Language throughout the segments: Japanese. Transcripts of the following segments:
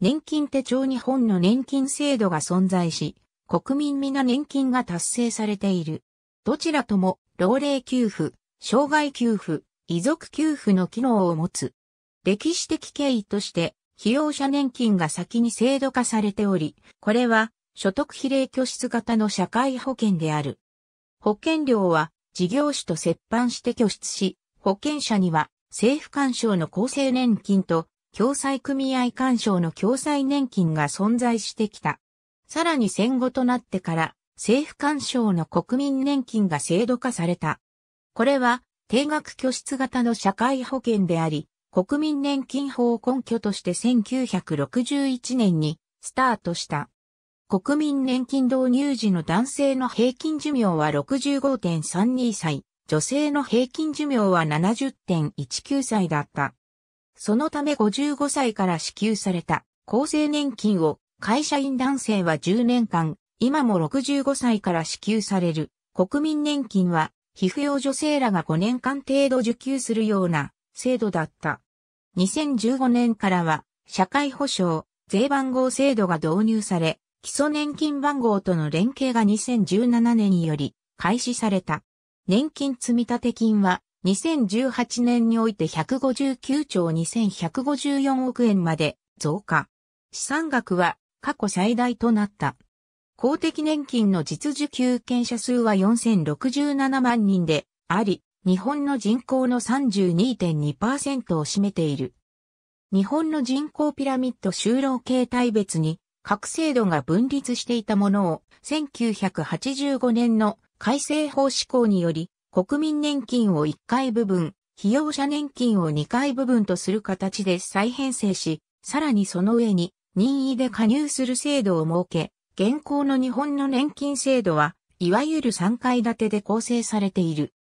年金手帳日本の年金制度が存在し、国民皆年金が達成されている。どちらとも、老齢給付、障害給付、遺族給付の機能を持つ。歴史的経緯として、被用者年金が先に制度化されており、これは、所得比例拠出型の社会保険である。保険料は、事業主と折半して拠出し、保険者には、政府干渉の厚生年金と共済組合干渉の共済年金が存在してきた。さらに戦後となってから政府干渉の国民年金が制度化された。これは定額拠出型の社会保険であり、国民年金法を根拠として1961年にスタートした。国民年金導入時の男性の平均寿命は65.32歳、女性の平均寿命は70.19歳だった。そのため55歳から支給された厚生年金を会社員男性は10年間、今も65歳から支給される国民年金は皮膚用女性らが5年間程度受給するような制度だった。2015年からは社会保障税番号制度が導入され、基礎年金番号との連携が2017年により開始された。年金積立金は2018年において159兆2154億円まで増加。資産額は過去最大となった。公的年金の実受給権者数は4067万人であり、日本の人口の32.2%を占めている。日本の人口ピラミッド就労形態別に各制度が分立していたものを1985年の改正法施行により国民年金を1回部分、被用者年金を2回部分とする形で再編成し、さらにその上に任意で加入する制度を設け、現行の日本の年金制度は、いわゆる3階建てで構成されている。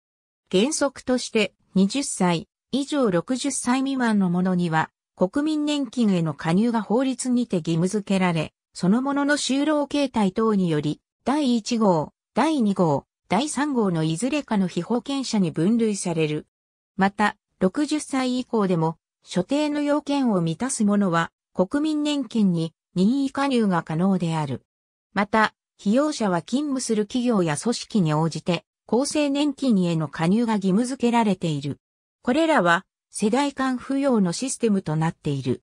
原則として20歳以上60歳未満の者には国民年金への加入が法律にて義務付けられ、その者の就労形態等により、第1号、第2号、第3号のいずれかの被保険者に分類される。また、60歳以降でも、所定の要件を満たす者は、国民年金に任意加入が可能である。また、被用者は勤務する企業や組織に応じて、厚生年金への加入が義務付けられている。これらは、世代間扶養のシステムとなっている。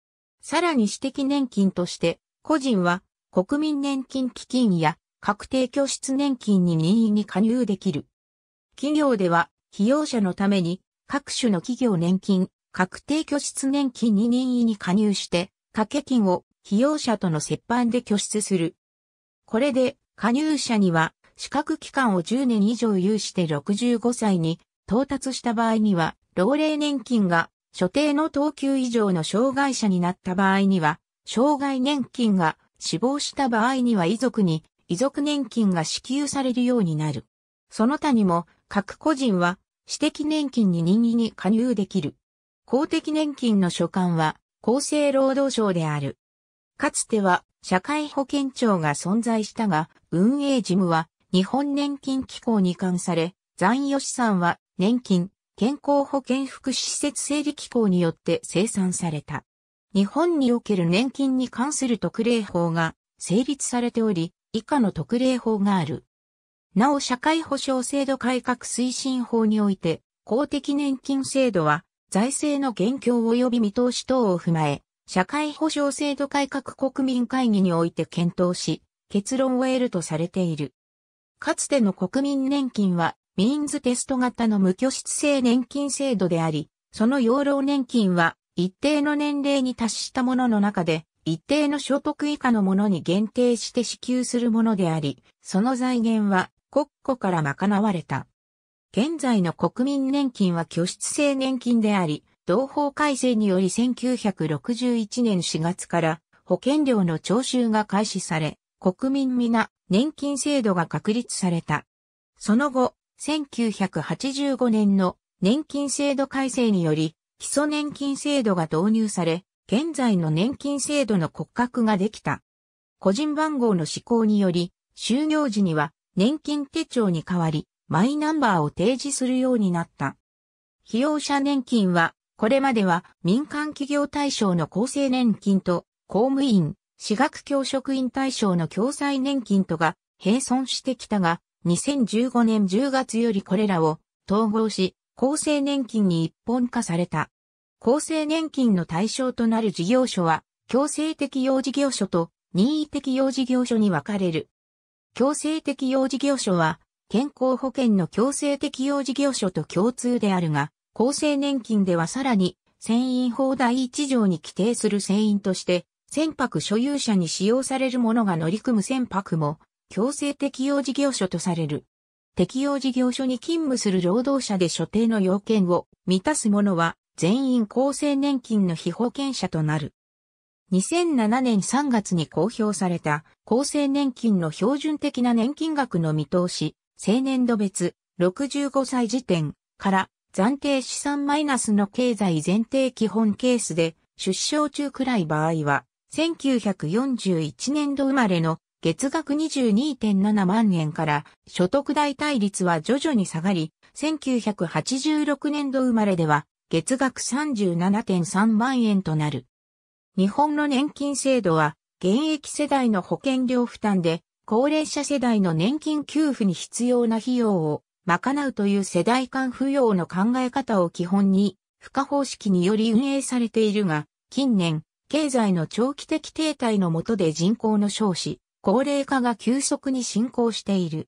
さらに私的年金として、個人は国民年金基金や確定拠出年金に任意に加入できる。企業では、費用者のために、各種の企業年金、確定拠出年金に任意に加入して、掛け金を費用者との折半で拠出する。これで、加入者には、資格期間を10年以上有して65歳に到達した場合には、老齢年金が所定の等級以上の障害者になった場合には、障害年金が死亡した場合には遺族に遺族年金が支給されるようになる。その他にも、各個人は、私的年金に任意に加入できる。公的年金の所管は、厚生労働省である。かつては、社会保険庁が存在したが、運営事務は、日本年金機構に関され、残余資産は、年金、健康保険福祉施設整理機構によって生産された。日本における年金に関する特例法が成立されており、以下の特例法がある。なお社会保障制度改革推進法において、公的年金制度は、財政の現況及び見通し等を踏まえ、社会保障制度改革国民会議において検討し、結論を得るとされている。かつての国民年金は、ミーンズテスト型の無拠出性年金制度であり、その養老年金は一定の年齢に達したものの中で一定の所得以下のものに限定して支給するものであり、その財源は国庫から賄われた。現在の国民年金は拠出制年金であり、同法改正により1961年4月から保険料の徴収が開始され、国民皆年金制度が確立された。その後、1985年の年金制度改正により、基礎年金制度が導入され、現在の年金制度の骨格ができた。個人番号の施行により、就業時には年金手帳に代わり、マイナンバーを提示するようになった。被用者年金は、これまでは民間企業対象の厚生年金と公務員、私学教職員対象の共済年金とが並存してきたが、2015年10月よりこれらを統合し、厚生年金に一本化された。厚生年金の対象となる事業所は、強制適用事業所と任意適用事業所に分かれる。強制適用事業所は、健康保険の強制適用事業所と共通であるが、厚生年金ではさらに、船員法第1条に規定する船員として、船舶所有者に使用されるものが乗り組む船舶も、強制適用事業所とされる。適用事業所に勤務する労働者で所定の要件を満たす者は全員厚生年金の被保険者となる。2007年3月に公表された厚生年金の標準的な年金額の見通し、青年度別65歳時点から暫定資産マイナスの経済前提基本ケースで出生中くらい場合は1941年度生まれの月額22.7万円から所得代対率は徐々に下がり、1986年度生まれでは月額37.3万円となる。日本の年金制度は、現役世代の保険料負担で、高齢者世代の年金給付に必要な費用を賄うという世代間扶養の考え方を基本に、付加方式により運営されているが、近年、経済の長期的停滞の下で人口の少子、高齢化が急速に進行している。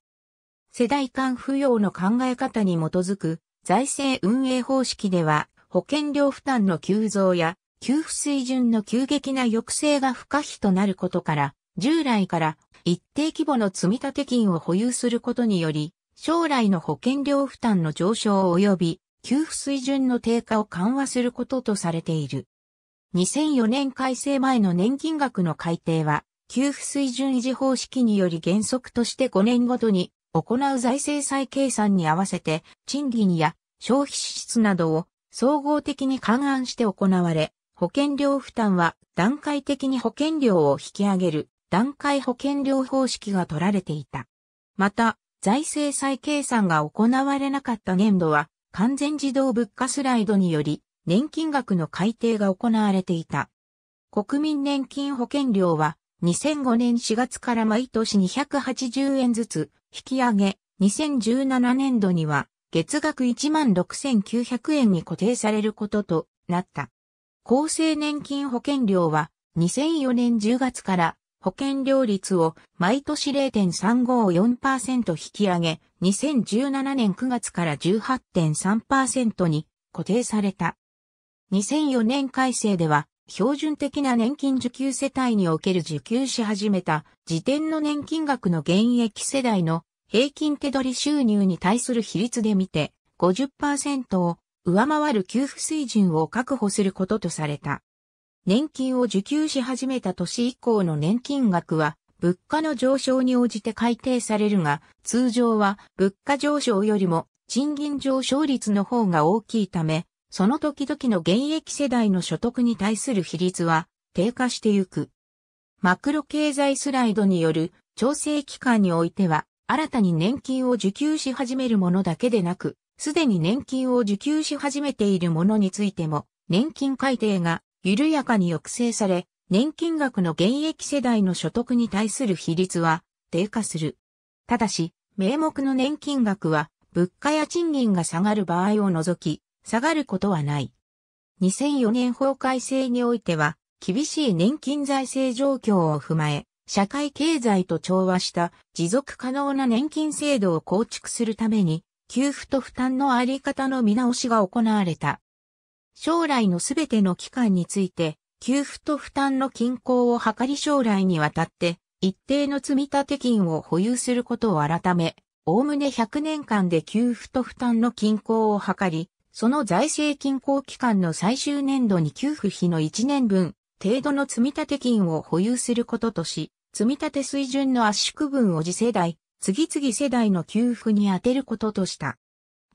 世代間扶養の考え方に基づく財政運営方式では、保険料負担の急増や、給付水準の急激な抑制が不可避となることから、従来から一定規模の積立金を保有することにより、将来の保険料負担の上昇及び、給付水準の低下を緩和することとされている。2004年改正前の年金額の改定は、給付水準維持方式により原則として5年ごとに行う財政再計算に合わせて、賃金や消費支出などを総合的に勘案して行われ、保険料負担は段階的に保険料を引き上げる段階保険料方式が取られていた。また、財政再計算が行われなかった年度は、完全自動物価スライドにより、年金額の改定が行われていた。国民年金保険料は、2005年4月から毎年280円ずつ、引き上げ、2017年度には月額16,900円に固定されることとなった。厚生年金保険料は2004年10月から保険料率を毎年0.354%引き上げ、2017年9月から18.3%に固定された。2004年改正では標準的な年金受給世帯における受給し始めた時点の年金額の現役世代の平均手取り収入に対する比率で見て50%を上回る給付水準を確保することとされた。年金を受給し始めた年以降の年金額は物価の上昇に応じて改定されるが、通常は物価上昇よりも賃金上昇率の方が大きいため、その時々の現役世代の所得に対する比率は低下してゆく。マクロ経済スライドによる調整期間においては、新たに年金を受給し始めるものだけでなく、すでに年金を受給し始めているものについても、年金改定が緩やかに抑制され、年金額の現役世代の所得に対する比率は低下する。ただし、名目の年金額は物価や賃金が下がる場合を除き、下がることはない。2004年法改正においては、厳しい年金財政状況を踏まえ、社会経済と調和した持続可能な年金制度を構築するために、給付と負担のあり方の見直しが行われた。将来のすべての期間について、給付と負担の均衡を図り将来にわたって、一定の積立金を保有することを改め、おおむね100年間で給付と負担の均衡を図り、その財政均衡期間の最終年度に給付費の1年分、程度の積立金を保有することとし、積立水準の圧縮分を次世代、次々世代の給付に充てることとした。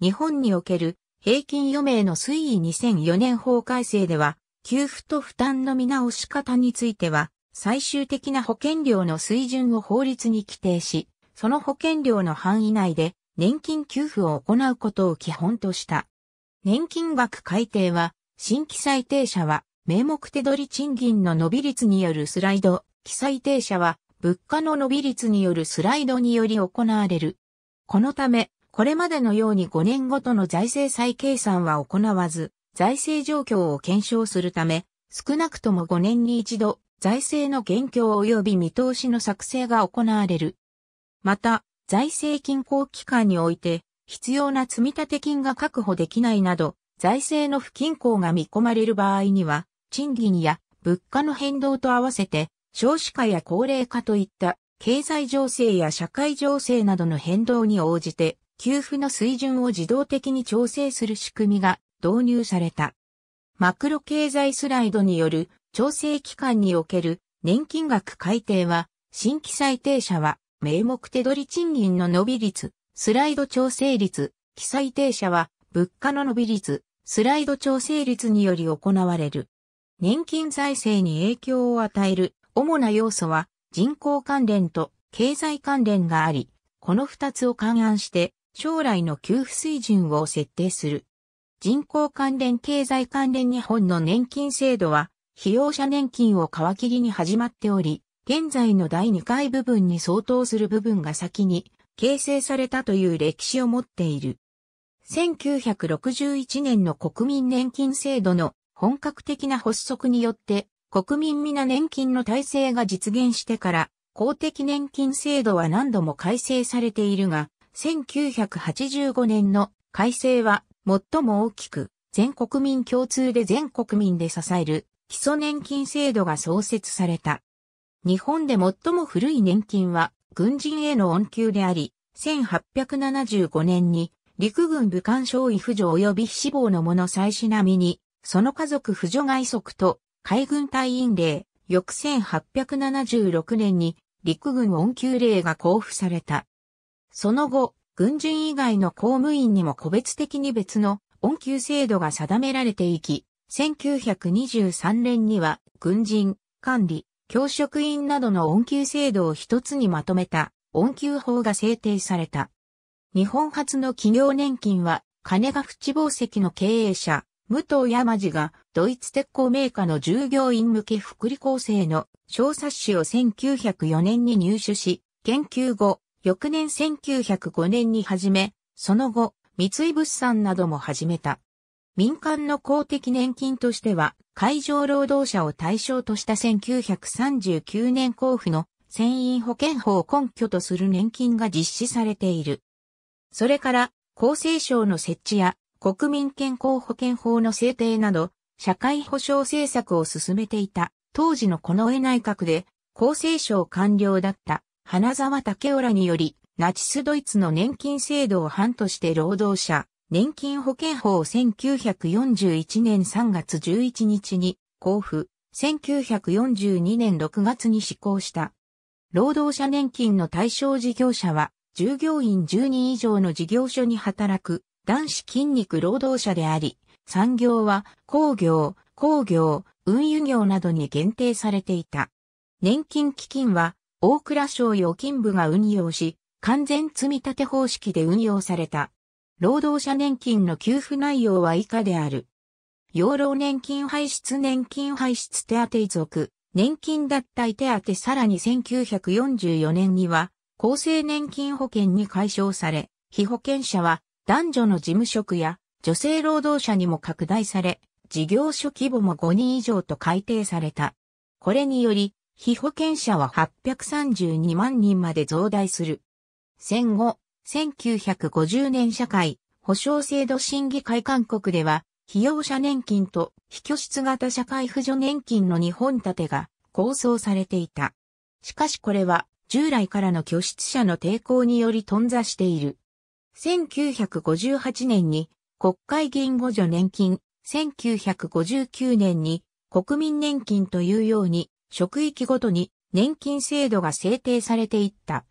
日本における平均余命の推移2004年法改正では、給付と負担の見直し方については、最終的な保険料の水準を法律に規定し、その保険料の範囲内で年金給付を行うことを基本とした。年金額改定は、新規最低者は、名目手取り賃金の伸び率によるスライド、記載定者は、物価の伸び率によるスライドにより行われる。このため、これまでのように5年ごとの財政再計算は行わず、財政状況を検証するため、少なくとも5年に一度、財政の現況及び見通しの作成が行われる。また、財政均衡期間において、必要な積立金が確保できないなど、財政の不均衡が見込まれる場合には、賃金や物価の変動と合わせて、少子化や高齢化といった経済情勢や社会情勢などの変動に応じて、給付の水準を自動的に調整する仕組みが導入された。マクロ経済スライドによる調整期間における年金額改定は、新規最低者は名目手取り賃金の伸び率スライド調整率、記載停車は、物価の伸び率、スライド調整率により行われる。年金財政に影響を与える主な要素は人口関連と経済関連があり、この二つを勘案して将来の給付水準を設定する。人口関連経済関連日本の年金制度は、被用者年金を皮切りに始まっており、現在の第2回部分に相当する部分が先に形成されたという歴史を持っている。1961年の国民年金制度の本格的な発足によって国民皆年金の体制が実現してから公的年金制度は何度も改正されているが1985年の改正は最も大きく全国民共通で全国民で支える基礎年金制度が創設された。日本で最も古い年金は軍人への恩給であり、1875年に陸軍武官将尉扶助及び死亡の者最子並みに、その家族扶助外則と海軍隊員令、翌1876年に陸軍恩給令が交付された。その後、軍人以外の公務員にも個別的に別の恩給制度が定められていき、1923年には軍人、管理、教職員などの恩給制度を一つにまとめた恩給法が制定された。日本初の企業年金は、金ヶ淵紡績の経営者、武藤山路が、ドイツ鉄鋼メーカーの従業員向け福利厚生の小冊子を1904年に入手し、研究後、翌年1905年に始め、その後、三井物産なども始めた。民間の公的年金としては、海上労働者を対象とした1939年交付の船員保険法を根拠とする年金が実施されている。それから、厚生省の設置や国民健康保険法の制定など、社会保障政策を進めていた、当時のこの絵内閣で、厚生省官僚だった花沢武雄らにより、ナチスドイツの年金制度を反として労働者、年金保険法1941年3月11日に交付、1942年6月に施行した。労働者年金の対象事業者は、従業員10人以上の事業所に働く男子筋肉労働者であり、産業は工業、工業、運輸業などに限定されていた。年金基金は大蔵省預金部が運用し、完全積立方式で運用された。労働者年金の給付内容は以下である。養老年金排出年金排出手当遺族、年金脱退手当さらに1944年には、厚生年金保険に解消され、被保険者は男女の事務職や女性労働者にも拡大され、事業所規模も5人以上と改定された。これにより、被保険者は832万人まで増大する。戦後、1950年社会、保障制度審議会勧告では、被用者年金と非拠出型社会扶助年金の2本立てが構想されていた。しかしこれは従来からの拠出者の抵抗により頓挫している。1958年に国会議員補助年金、1959年に国民年金というように職域ごとに年金制度が制定されていった。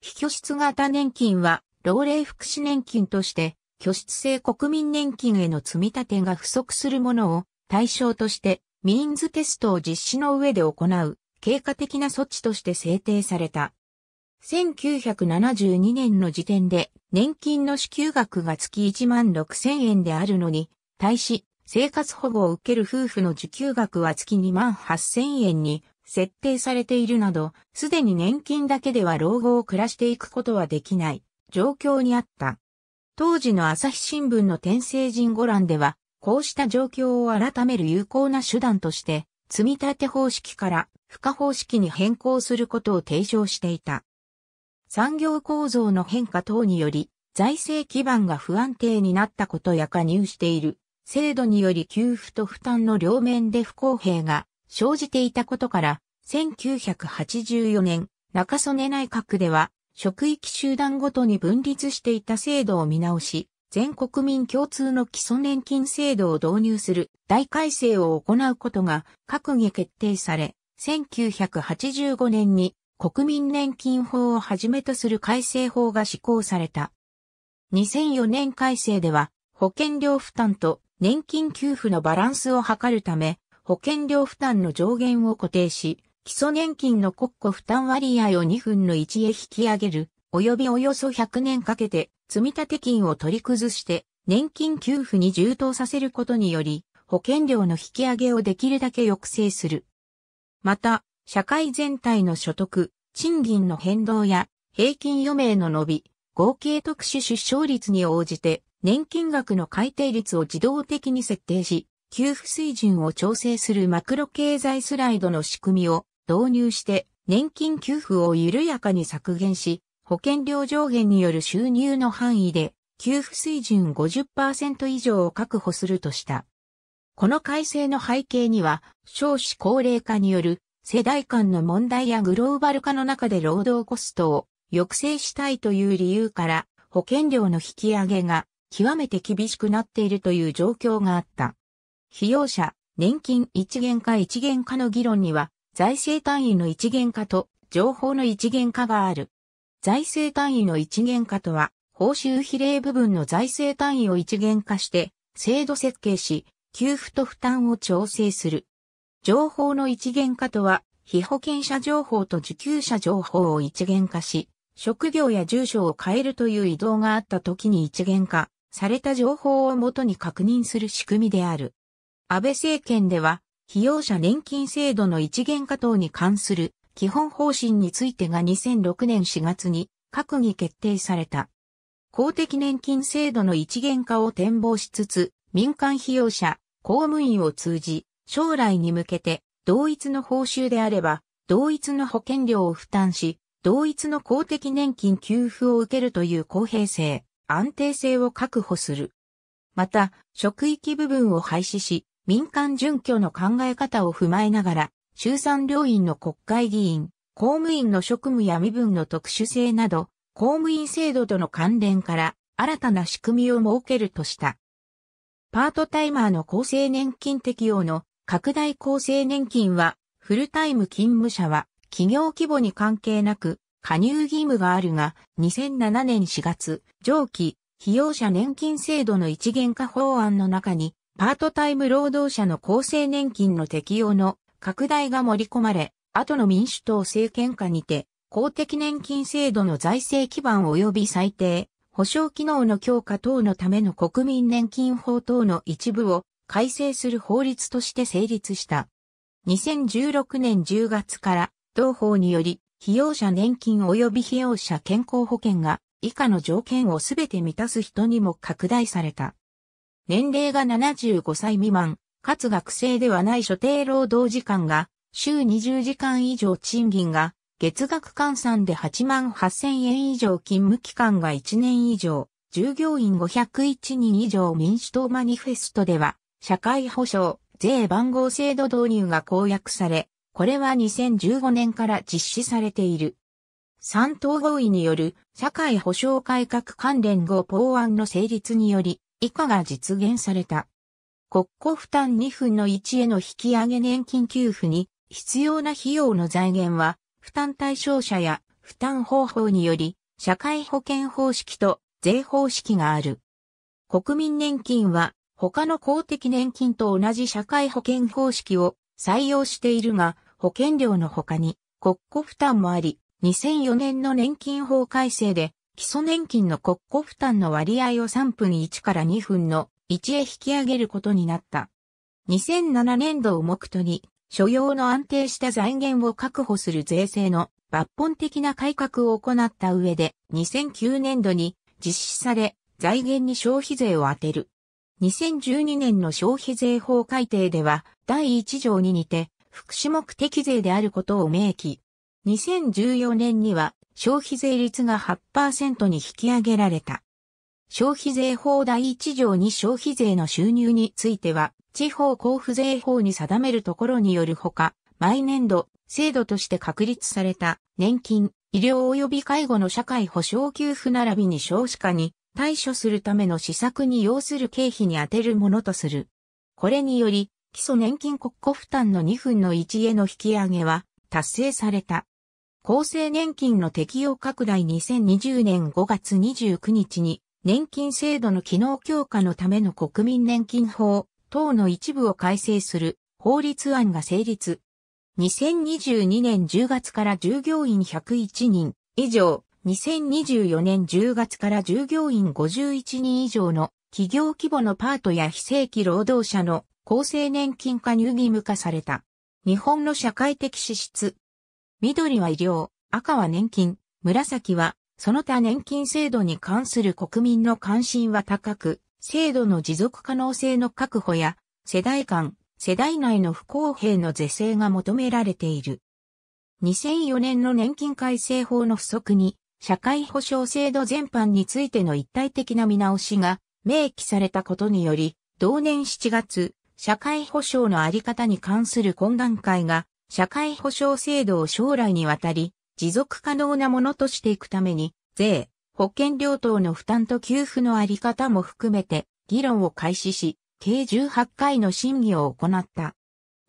非居出型年金は、老齢福祉年金として、居出性国民年金への積み立てが不足するものを対象として、ミーンズテストを実施の上で行う、経過的な措置として制定された。1972年の時点で、年金の支給額が月1万6千円であるのに、対し、生活保護を受ける夫婦の受給額は月2万8千円に設定されているなど、すでに年金だけでは老後を暮らしていくことはできない状況にあった。当時の朝日新聞の天聖人ご欄では、こうした状況を改める有効な手段として、積立方式から付加方式に変更することを提唱していた。産業構造の変化等により、財政基盤が不安定になったことや加入している制度により給付と負担の両面で不公平が生じていたことから、1984年、中曽根内閣では、職域集団ごとに分立していた制度を見直し、全国民共通の基礎年金制度を導入する大改正を行うことが閣議決定され、1985年に国民年金法をはじめとする改正法が施行された。2004年改正では保険料負担と年金給付のバランスを図るため、保険料負担の上限を固定し、基礎年金の国庫負担割合を2分の1へ引き上げる、及びおよそ100年かけて積立金を取り崩して年金給付に充当させることにより、保険料の引き上げをできるだけ抑制する。また、社会全体の所得、賃金の変動や平均余命の伸び、合計特殊出生率に応じて年金額の改定率を自動的に設定し、給付水準を調整するマクロ経済スライドの仕組みを導入して年金給付を緩やかに削減し、保険料上限による収入の範囲で給付水準50%以上を確保するとした。この改正の背景には少子高齢化による世代間の問題やグローバル化の中で労働コストを抑制したいという理由から保険料の引き上げが極めて厳しくなっているという状況があった。費用者、年金一元化一元化の議論には、財政単位の一元化と情報の一元化がある。財政単位の一元化とは、報酬比例部分の財政単位を一元化して、制度設計し、給付と負担を調整する。情報の一元化とは、被保険者情報と受給者情報を一元化し、職業や住所を変えるという移動があった時に一元化された情報をもとに確認する仕組みである。安倍政権では、被用者年金制度の一元化等に関する基本方針についてが2006年4月に閣議決定された。公的年金制度の一元化を展望しつつ、民間費用者、公務員を通じ、将来に向けて同一の報酬であれば、同一の保険料を負担し、同一の公的年金給付を受けるという公平性、安定性を確保する。また、職域部分を廃止し、民間準拠の考え方を踏まえながら、衆参両院の国会議員、公務員の職務や身分の特殊性など、公務員制度との関連から新たな仕組みを設けるとした。パートタイマーの厚生年金適用の拡大厚生年金は、フルタイム勤務者は企業規模に関係なく加入義務があるが、2007年4月、上記、費用者年金制度の一元化法案の中に、パートタイム労働者の厚生年金の適用の拡大が盛り込まれ、後の民主党政権下にて、公的年金制度の財政基盤及び最低、保障機能の強化等のための国民年金法等の一部を改正する法律として成立した。2016年10月から同法により、被用者年金及び被用者健康保険が以下の条件をすべて満たす人にも拡大された。年齢が75歳未満、かつ学生ではない所定労働時間が、週20時間以上賃金が、月額換算で8万8000円以上勤務期間が1年以上、従業員501人以上民主党マニフェストでは、社会保障、税番号制度導入が公約され、これは2015年から実施されている。三党合意による社会保障改革関連合法案の成立により、以下が実現された。国庫負担2分の1への引き上げ年金給付に必要な費用の財源は負担対象者や負担方法により社会保険方式と税方式がある。国民年金は他の公的年金と同じ社会保険方式を採用しているが保険料の他に国庫負担もあり2004年の年金法改正で基礎年金の国庫負担の割合を3分1から2分の1へ引き上げることになった。2007年度を目途に、所要の安定した財源を確保する税制の抜本的な改革を行った上で、2009年度に実施され、財源に消費税を当てる。2012年の消費税法改定では、第1条に似て、福祉目的税であることを明記。2014年には、消費税率が8%に引き上げられた。消費税法第1条に消費税の収入については、地方交付税法に定めるところによるほか、毎年度、制度として確立された年金、医療及び介護の社会保障給付並びに少子化に対処するための施策に要する経費に充てるものとする。これにより、基礎年金国庫負担の2分の1への引き上げは達成された。厚生年金の適用拡大2020年5月29日に、年金制度の機能強化のための国民年金法等の一部を改正する法律案が成立。2022年10月から従業員101人以上、2024年10月から従業員51人以上の企業規模のパートや非正規労働者の厚生年金加入義務化された。日本の社会的支出緑は医療、赤は年金、紫は、その他年金制度に関する国民の関心は高く、制度の持続可能性の確保や、世代間、世代内の不公平の是正が求められている。2004年の年金改正法の不足に、社会保障制度全般についての一体的な見直しが明記されたことにより、同年7月、社会保障のあり方に関する懇談会が社会保障制度を将来にわたり、持続可能なものとしていくために、税、保険料等の負担と給付のあり方も含めて、議論を開始し、計18回の審議を行った。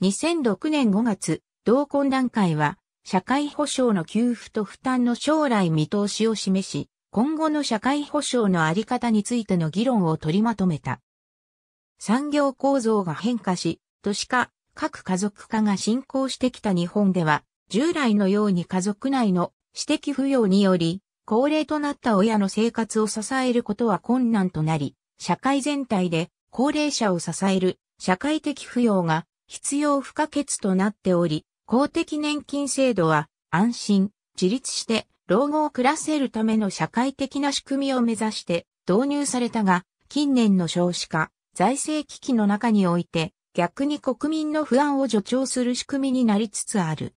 2006年5月、同懇談会は、社会保障の給付と負担の将来見通しを示し、今後の社会保障のあり方についての議論を取りまとめた。産業構造が変化し、都市化、核家族化が進行してきた日本では、従来のように家族内の私的扶養により、高齢となった親の生活を支えることは困難となり、社会全体で高齢者を支える社会的扶養が必要不可欠となっており、公的年金制度は安心、自立して老後を暮らせるための社会的な仕組みを目指して導入されたが、近年の少子化、財政危機の中において、逆に国民の不安を助長する仕組みになりつつある。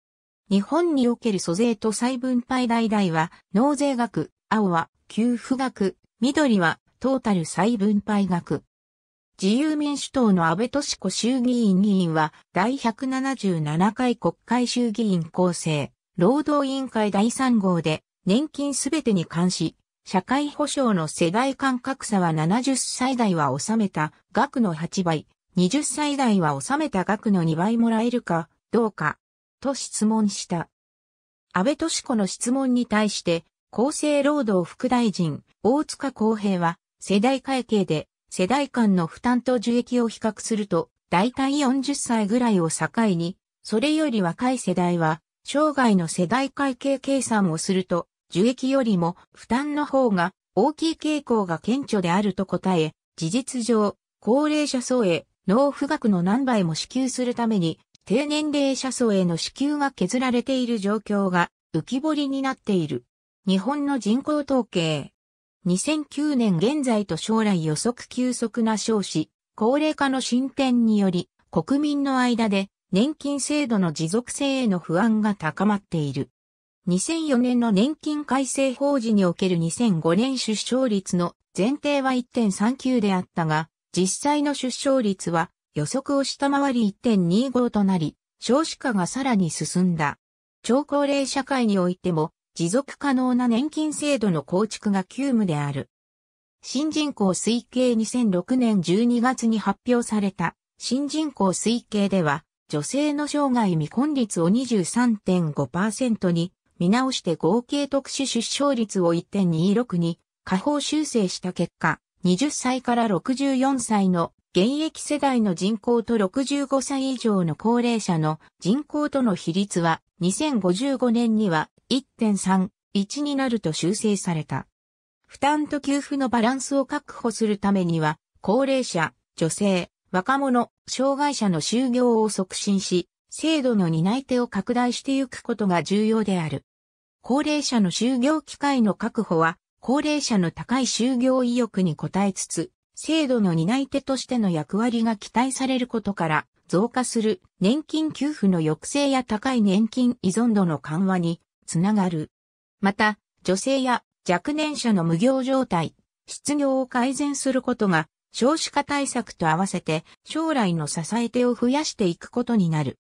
日本における租税と再分配代々は、納税額、青は給付額、緑はトータル再分配額。自由民主党の安倍敏子衆議院議員は、第177回国会衆議院構成、労働委員会第3号で、年金すべてに関し、社会保障の世代間格差は70歳代は収めた額の8倍、20歳代は納めた額の2倍もらえるかどうか、と質問した。安倍敏子の質問に対して、厚生労働副大臣、大塚公平は、世代会計で、世代間の負担と受益を比較すると、大体40歳ぐらいを境に、それより若い世代は、生涯の世代会計計算をすると、受益よりも負担の方が大きい傾向が顕著であると答え、事実上、高齢者層へ納付額の何倍も支給するために、低年齢者層への支給が削られている状況が浮き彫りになっている。日本の人口統計。2009年現在と将来予測急速な少子、高齢化の進展により、国民の間で年金制度の持続性への不安が高まっている。2004年の年金改正法時における2005年出生率の前提は1.39であったが、実際の出生率は予測を下回り1.25となり、少子化がさらに進んだ。超高齢社会においても持続可能な年金制度の構築が急務である。新人口推計2006年12月に発表された新人口推計では女性の生涯未婚率を23.5%に見直して合計特殊出生率を1.26に下方修正した結果、20歳から64歳の現役世代の人口と65歳以上の高齢者の人口との比率は2055年には1.3、1になると修正された。負担と給付のバランスを確保するためには、高齢者、女性、若者、障害者の就業を促進し、制度の担い手を拡大していくことが重要である。高齢者の就業機会の確保は、高齢者の高い就業意欲に応えつつ、制度の担い手としての役割が期待されることから、増加する年金給付の抑制や高い年金依存度の緩和につながる。また、女性や若年者の無業状態、失業を改善することが、少子化対策と合わせて将来の支え手を増やしていくことになる。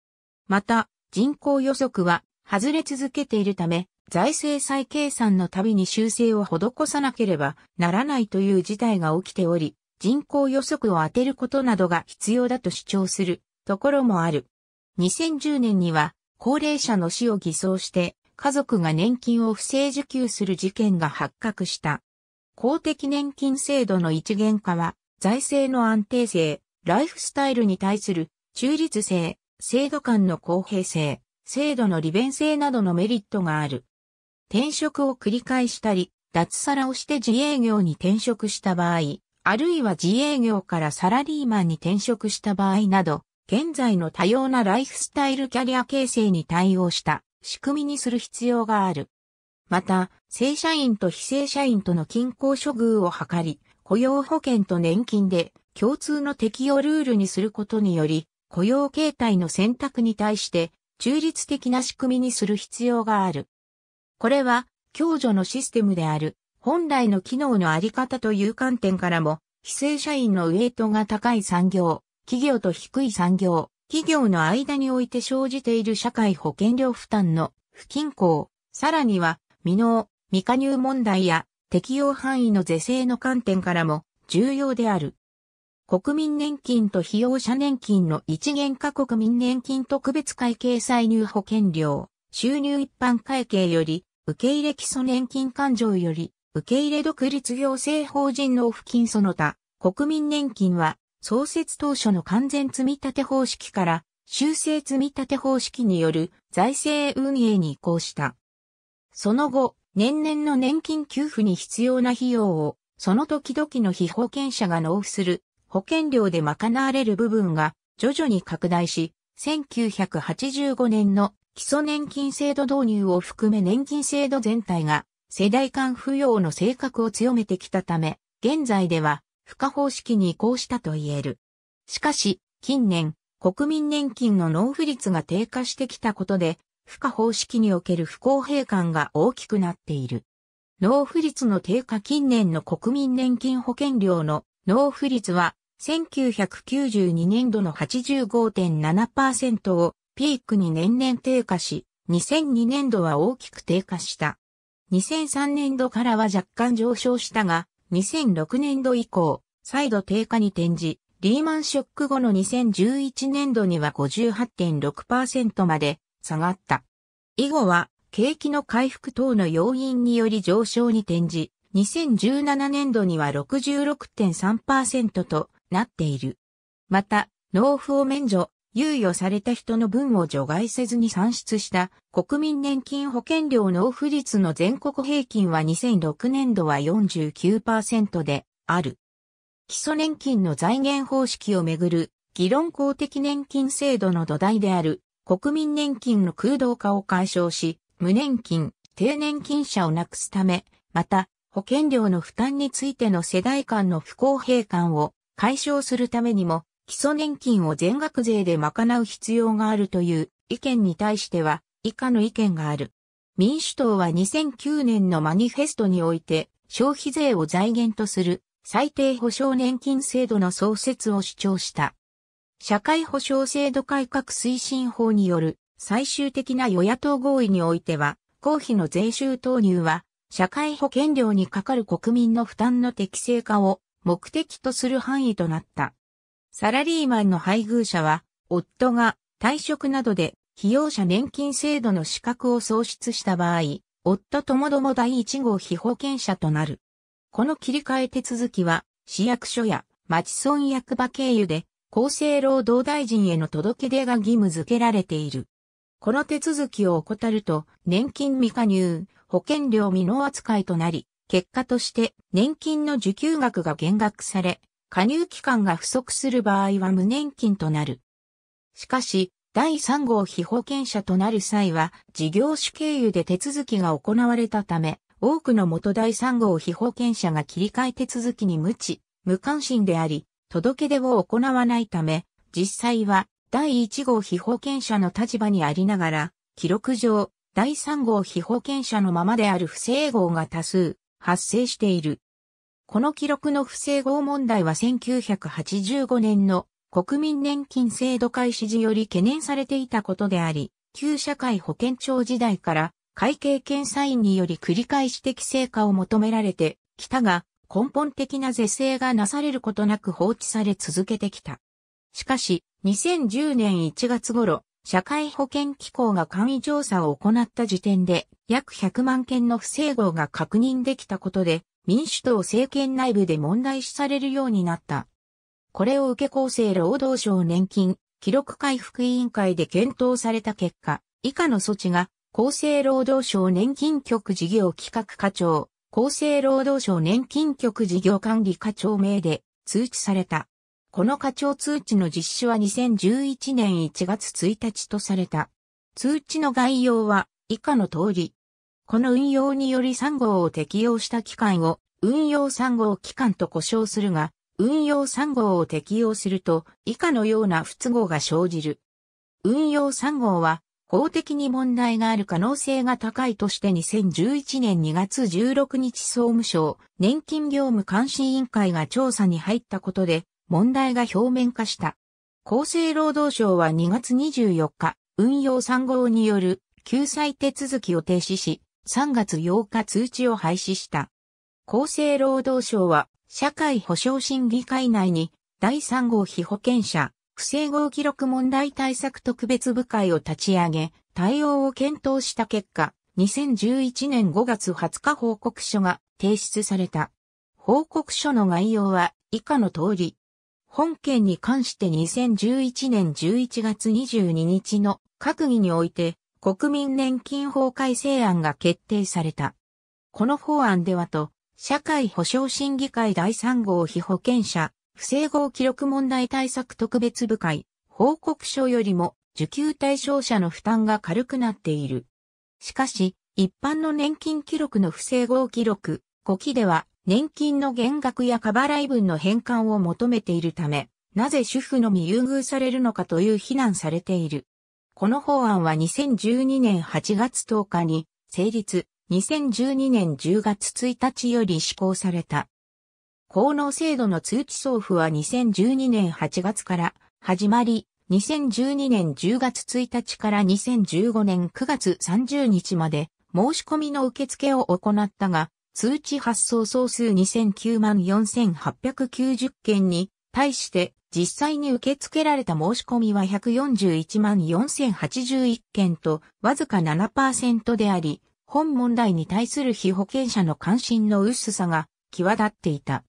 また、人口予測は外れ続けているため、財政再計算のたびに修正を施さなければならないという事態が起きており、人口予測を当てることなどが必要だと主張するところもある。2010年には高齢者の死を偽装して家族が年金を不正受給する事件が発覚した。公的年金制度の一元化は財政の安定性、ライフスタイルに対する中立性、制度間の公平性、制度の利便性などのメリットがある。転職を繰り返したり、脱サラをして自営業に転職した場合、あるいは自営業からサラリーマンに転職した場合など、現在の多様なライフスタイルキャリア形成に対応した仕組みにする必要がある。また、正社員と非正社員との均衡処遇を図り、雇用保険と年金で共通の適用ルールにすることにより、雇用形態の選択に対して中立的な仕組みにする必要がある。これは、共助のシステムである、本来の機能のあり方という観点からも、非正社員のウェイトが高い産業、企業と低い産業、企業の間において生じている社会保険料負担の不均衡、さらには、未納、未加入問題や適用範囲の是正の観点からも重要である。国民年金と被用者年金の一元化国民年金特別会計歳入保険料、収入一般会計より受入基礎年金勘定より、受入独立行政法人納付金その他、国民年金は、創設当初の完全積立方式から、修正積立方式による財政運営に移行した。その後、年々の年金給付に必要な費用を、その時々の被保険者が納付する保険料で賄われる部分が徐々に拡大し、1985年の基礎年金制度導入を含め年金制度全体が世代間扶養の性格を強めてきたため、現在では付加方式に移行したと言える。しかし、近年、国民年金の納付率が低下してきたことで、付加方式における不公平感が大きくなっている。納付率の低下近年の国民年金保険料の納付率は1992年度の85.7%をピークに年々低下し、2002年度は大きく低下した。2003年度からは若干上昇したが、2006年度以降、再度低下に転じ、リーマンショック後の2011年度には58.6%まで下がった。以後は、景気の回復等の要因により上昇に転じ、2017年度には66.3%となっている。また、納付を免除、猶予された人の分を除外せずに算出した国民年金保険料納付率の全国平均は2006年度は49%である。基礎年金の財源方式をめぐる議論公的年金制度の土台である国民年金の空洞化を解消し、無年金、低年金者をなくすため、また保険料の負担についての世代間の不公平感を解消するためにも基礎年金を全額税で賄う必要があるという意見に対しては以下の意見がある。民主党は2009年のマニフェストにおいて消費税を財源とする最低保障年金制度の創設を主張した。社会保障制度改革推進法による最終的な与野党合意においては公費の税収投入は社会保険料にかかる国民の負担の適正化を目的とする範囲となった。サラリーマンの配偶者は、夫が退職などで被用者年金制度の資格を喪失した場合、夫ともども第1号被保険者となる。この切り替え手続きは、市役所や町村役場経由で、厚生労働大臣への届け出が義務付けられている。この手続きを怠ると、年金未加入、保険料未納扱いとなり、結果として年金の受給額が減額され、加入期間が不足する場合は無年金となる。しかし、第3号被保険者となる際は、事業主経由で手続きが行われたため、多くの元第3号被保険者が切り替え手続きに無知、無関心であり、届け出を行わないため、実際は第1号被保険者の立場にありながら、記録上、第3号被保険者のままである不整合が多数発生している。この記録の不整合問題は1985年の国民年金制度開始時より懸念されていたことであり、旧社会保険庁時代から会計検査院により繰り返し的成果を求められてきたが、根本的な是正がなされることなく放置され続けてきた。しかし、2010年1月頃、社会保険機構が簡易調査を行った時点で、約100万件の不整合が確認できたことで、民主党政権内部で問題視されるようになった。これを受け厚生労働省年金記録回復委員会で検討された結果、以下の措置が厚生労働省年金局事業企画課長、厚生労働省年金局事業管理課長名で通知された。この課長通知の実施は2011年1月1日とされた。通知の概要は以下の通り、この運用により3号を適用した機関を運用3号機関と呼称するが、運用3号を適用すると以下のような不都合が生じる。運用3号は法的に問題がある可能性が高いとして2011年2月16日総務省年金業務監視委員会が調査に入ったことで問題が表面化した。厚生労働省は2月24日、運用3号による救済手続きを停止し、3月8日通知を廃止した。厚生労働省は、社会保障審議会内に、第3号被保険者、不正合記録問題対策特別部会を立ち上げ、対応を検討した結果、2011年5月20日報告書が提出された。報告書の概要は以下の通り。本件に関して2011年11月22日の閣議において、国民年金法改正案が決定された。この法案ではと、社会保障審議会第3号被保険者、不正合記録問題対策特別部会、報告書よりも受給対象者の負担が軽くなっている。しかし、一般の年金記録の不正合記録、5期では年金の減額や過払い分の返還を求めているため、なぜ主婦のみ優遇されるのかという非難されている。この法案は2012年8月10日に成立、2012年10月1日より施行された。効能制度の通知送付は2012年8月から始まり、2012年10月1日から2015年9月30日まで申し込みの受付を行ったが、通知発送総数2009万4890件に対して実際に受け付けられた申し込みは141万4081件とわずか7%であり、本問題に対する被保険者の関心の薄さが際立っていた。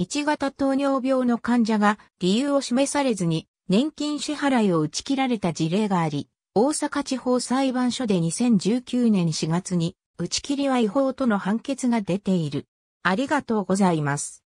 1型糖尿病の患者が理由を示されずに年金支払いを打ち切られた事例があり、大阪地方裁判所で2019年4月に打ち切りは違法との判決が出ている。ありがとうございます。